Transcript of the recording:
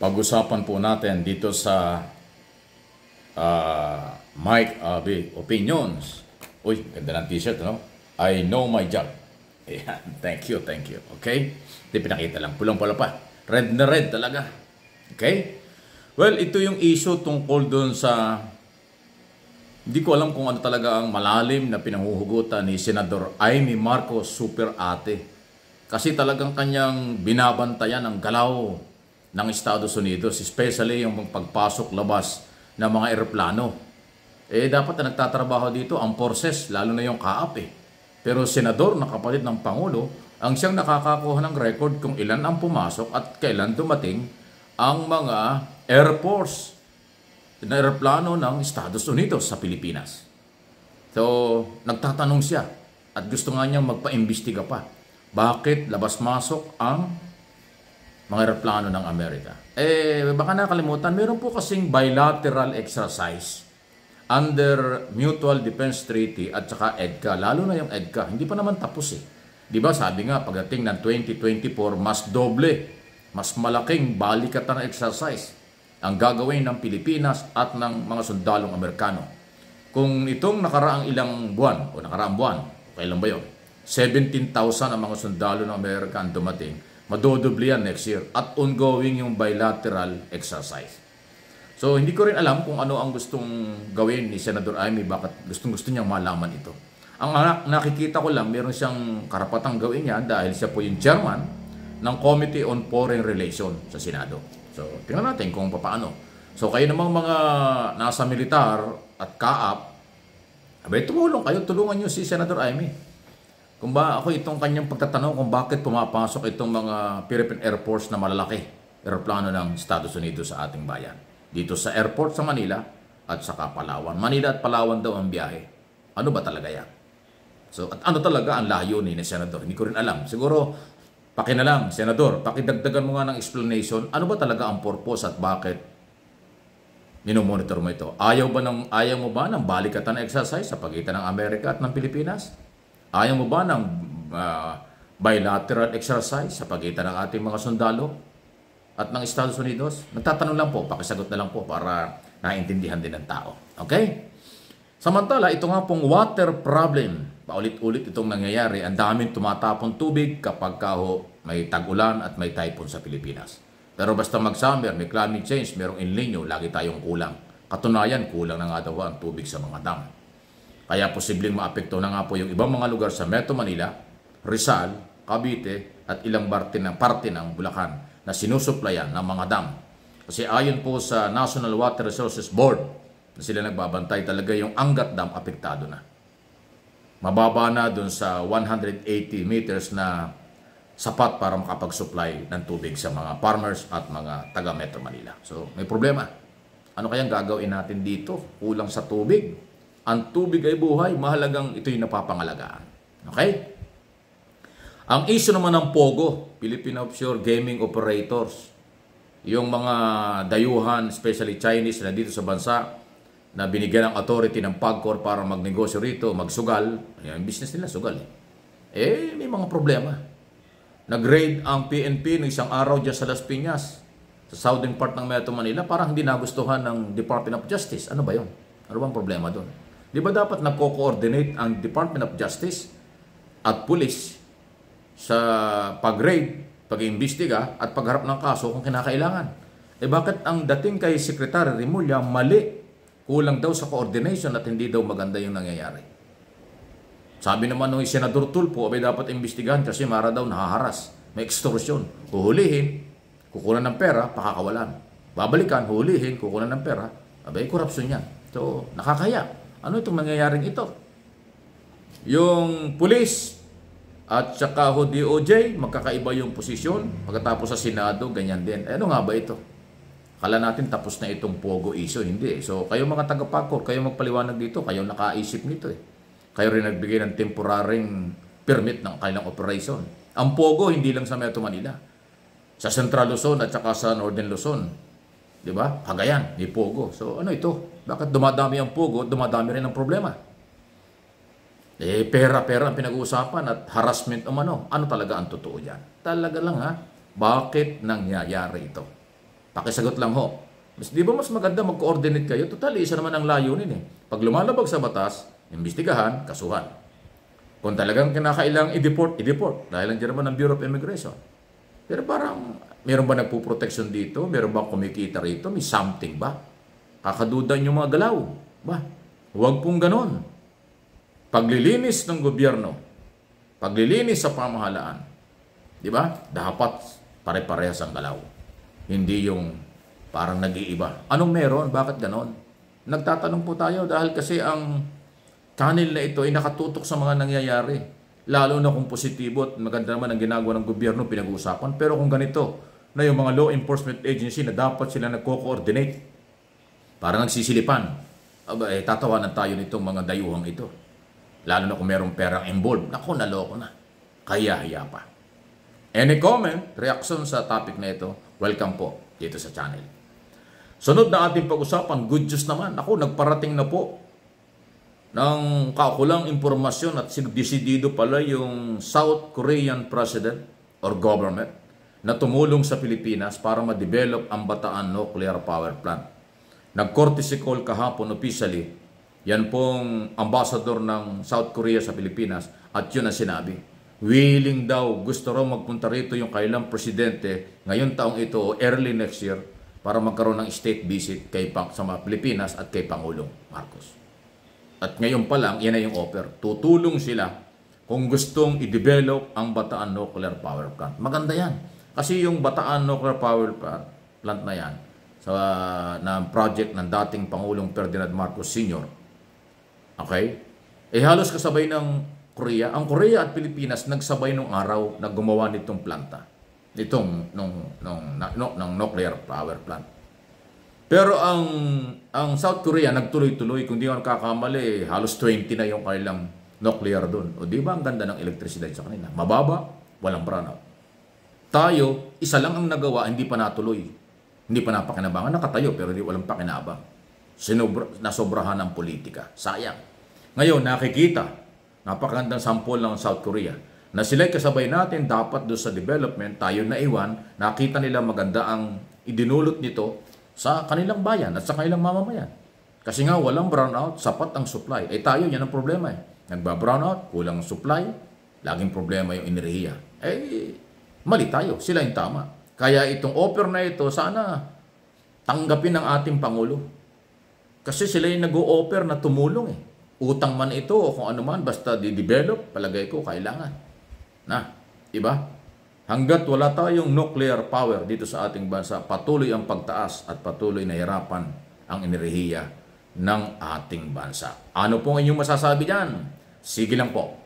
pag-usapan po natin dito sa uh, Mike Abe Opinions. Uy, ganda ng t-shirt, no? I know my job. Ayan, thank you, thank you. Okay? Hindi pinakita lang. Pulang pala pa. Red na red talaga. Okay? Well, ito yung issue tungkol doon sa... Hindi ko alam kung ano talaga ang malalim na pinanghuhugutan ni Senador Amy Marcos Super Ate. Kasi talagang kanyang binabantayan ang galaw ng Estados Unidos, especially yung pagpasok-labas ng mga eroplano. Eh dapat na nagtatrabaho dito ang forces, lalo na yung kaap eh. Pero senador na kapatid ng Pangulo ang siyang nakakakuha ng record kung ilan ang pumasok at kailan dumating ang mga Air Force na eroplano ng Estados Unidos sa Pilipinas. So, nagtatanong siya at gusto nga niyang magpaimbestiga pa. Bakit labas-masok ang mga eroplano ng Amerika. Eh, baka nakalimutan, meron po kasing bilateral exercise under Mutual Defense Treaty at saka EDCA, lalo na yung EDCA, hindi pa naman tapos eh. Di ba sabi nga, pagdating ng 2024, mas doble, mas malaking balikatan na exercise ang gagawin ng Pilipinas at ng mga sundalong Amerikano. Kung itong nakaraang ilang buwan, o nakaraang buwan, kailan ba yun? 17,000 ang mga sundalo ng Amerika ang dumating Madodoble yan next year. At ongoing yung bilateral exercise. So, hindi ko rin alam kung ano ang gustong gawin ni Senador Amy. Bakit gustong-gusto niyang malaman ito. Ang nakikita ko lang, meron siyang karapatang gawin niya dahil siya po yung chairman ng Committee on Foreign Relations sa Senado. So, tingnan natin kung paano. So, kayo namang mga nasa militar at kaap, abay, tumulong kayo, tulungan niyo si Senator Amy. Kung ba ako itong kanyang pagtatanong kung bakit pumapasok itong mga Philippine Air Force na malalaki eroplano ng Estados Unidos sa ating bayan. Dito sa airport sa Manila at sa Palawan. Manila at Palawan daw ang biyahe. Ano ba talaga yan? So, at ano talaga ang layo ni, ni Senador? Hindi ko rin alam. Siguro, pakinalam, Senador, pakidagdagan mo nga ng explanation. Ano ba talaga ang purpose at bakit minomonitor mo ito? Ayaw, ba ng, ayaw mo ba ng balikatan exercise sa pagitan ng Amerika at ng Pilipinas? Ayaw mo ba ng uh, bilateral exercise sa pagitan ng ating mga sundalo at ng Estados Unidos? Nagtatanong lang po, pakisagot na lang po para naintindihan din ng tao. Okay? Samantala, ito nga pong water problem. Paulit-ulit itong nangyayari. Ang daming tumatapon tubig kapag kaho may tag-ulan at may typhoon sa Pilipinas. Pero basta mag-summer, may climate change, merong El Nino, lagi tayong kulang. Katunayan, kulang na nga daw ang tubig sa mga dam. Kaya posibleng maapekto na nga po yung ibang mga lugar sa Metro Manila, Rizal, Cavite at ilang parte ng, parte ng Bulacan na sinusuplayan ng mga dam. Kasi ayon po sa National Water Resources Board na sila nagbabantay talaga yung Angat Dam apektado na. Mababa na dun sa 180 meters na sapat para makapag-supply ng tubig sa mga farmers at mga taga Metro Manila. So may problema. Ano kayang gagawin natin dito? Kulang sa tubig ang tubig ay buhay, mahalagang ito'y napapangalagaan. Okay? Ang issue naman ng POGO, Philippine Offshore Gaming Operators, yung mga dayuhan, especially Chinese na dito sa bansa, na binigyan ng authority ng PAGCOR para magnegosyo rito, magsugal, yan business nila, sugal eh. eh. may mga problema. Nag-raid ang PNP ng isang araw dyan sa Las Piñas, sa southern part ng Metro Manila, parang hindi nagustuhan ng Department of Justice. Ano ba yon? Ano bang problema doon? Di ba dapat nagko-coordinate ang Department of Justice at Police sa pag-raid, pag-imbestiga at pagharap ng kaso kung kinakailangan? E bakit ang dating kay Secretary Rimulya mali, kulang daw sa coordination at hindi daw maganda yung nangyayari? Sabi naman ng Senador Tulpo, ay dapat imbestigahan kasi mara daw nahaharas. May extortion. Huhulihin, kukunan ng pera, pakakawalan. Babalikan, huhulihin, kukunan ng pera. Abay, korupsyon yan. So, nakakaya. Ano itong nangyayaring ito? Yung pulis at saka ho DOJ, magkakaiba yung posisyon. Pagkatapos sa Senado, ganyan din. Eh, ano nga ba ito? Kala natin tapos na itong Pogo issue. Hindi. Eh. So, kayo mga taga tagapakor, kayo magpaliwanag dito. Kayo nakaisip nito eh. Kayo rin nagbigay ng temporaring permit ng kailang operation. Ang Pogo, hindi lang sa Metro Manila. Sa Central Luzon at saka sa Northern Luzon. Di ba? Cagayan, ni Pogo. So, ano ito? Bakit dumadami ang pugo, dumadami rin ang problema? Eh, pera-pera ang pinag-uusapan at harassment o ano. Ano talaga ang totoo yan? Talaga lang ha. Bakit nangyayari ito? Pakisagot lang ho. Mas, di ba mas maganda mag-coordinate kayo? Total, isa naman ang layunin eh. Pag lumalabag sa batas, imbestigahan, kasuhan. Kung talagang kinakailang i-deport, i-deport. Dahil nandiyan naman ang Bureau of Immigration. Pero parang, meron ba nagpo-protection dito? Meron ba kumikita rito? May something ba? Kakadudan yung mga galaw. Ba, huwag pong ganon. Paglilinis ng gobyerno, paglilinis sa pamahalaan, di ba? Dapat pare-parehas ang galaw. Hindi yung parang nag-iiba. Anong meron? Bakit ganon? Nagtatanong po tayo dahil kasi ang tunnel na ito ay nakatutok sa mga nangyayari. Lalo na kung positibo at maganda naman ang ginagawa ng gobyerno, pinag-uusapan. Pero kung ganito, na yung mga law enforcement agency na dapat sila nagko-coordinate Parang nagsisilipan. Aba, eh, tatawanan tayo nitong mga dayuhang ito. Lalo na kung merong perang involved. Nako, naloko na. Kaya haya pa. Any comment, reaction sa topic na ito, welcome po dito sa channel. Sunod na ating pag-usapan, good news naman. Nako, nagparating na po ng kakulang impormasyon at desidido pala yung South Korean President or government na tumulong sa Pilipinas para ma-develop ang Bataan Nuclear Power Plant. Nag-courtesy si call kahapon officially. Yan pong ambassador ng South Korea sa Pilipinas at yun ang sinabi. Willing daw, gusto raw magpunta rito yung kailang presidente ngayon taong ito o early next year para magkaroon ng state visit kay Pang sa Pilipinas at kay Pangulong Marcos. At ngayon pa lang, yan ay yung offer. Tutulong sila kung gustong i-develop ang Bataan Nuclear Power Plant. Maganda yan. Kasi yung Bataan Nuclear Power Plant na yan, sa uh, ng project ng dating Pangulong Ferdinand Marcos Sr. Okay? Eh halos kasabay ng Korea. Ang Korea at Pilipinas nagsabay nung araw na gumawa nitong planta. Nitong nung, nung, nung, nuclear power plant. Pero ang ang South Korea nagtuloy-tuloy kung di ako nakakamali, halos 20 na yung kailang nuclear doon. O di ba ang ganda ng electricity sa kanila? Mababa, walang brownout. Tayo, isa lang ang nagawa, hindi pa natuloy. Hindi pa napakinabangan, nakatayo pero hindi walang pakinabang. Sinubra, nasobrahan ng politika. Sayang. Ngayon, nakikita, napakagandang sampol ng South Korea, na sila kasabay natin dapat do sa development, tayo na iwan, nakita nila maganda ang idinulot nito sa kanilang bayan at sa kanilang mamamayan. Kasi nga walang brownout, sapat ang supply. Eh tayo, yan ang problema eh. Nagba-brownout, kulang supply, laging problema yung enerhiya. Eh, mali tayo, sila yung tama. Kaya itong offer na ito, sana tanggapin ng ating Pangulo. Kasi sila yung nag-o-offer na tumulong eh. Utang man ito o kung ano man, basta di-develop, palagay ko, kailangan. Na, iba? Hanggat wala tayong nuclear power dito sa ating bansa, patuloy ang pagtaas at patuloy na hirapan ang enerhiya ng ating bansa. Ano pong inyong masasabi dyan? Sige lang po.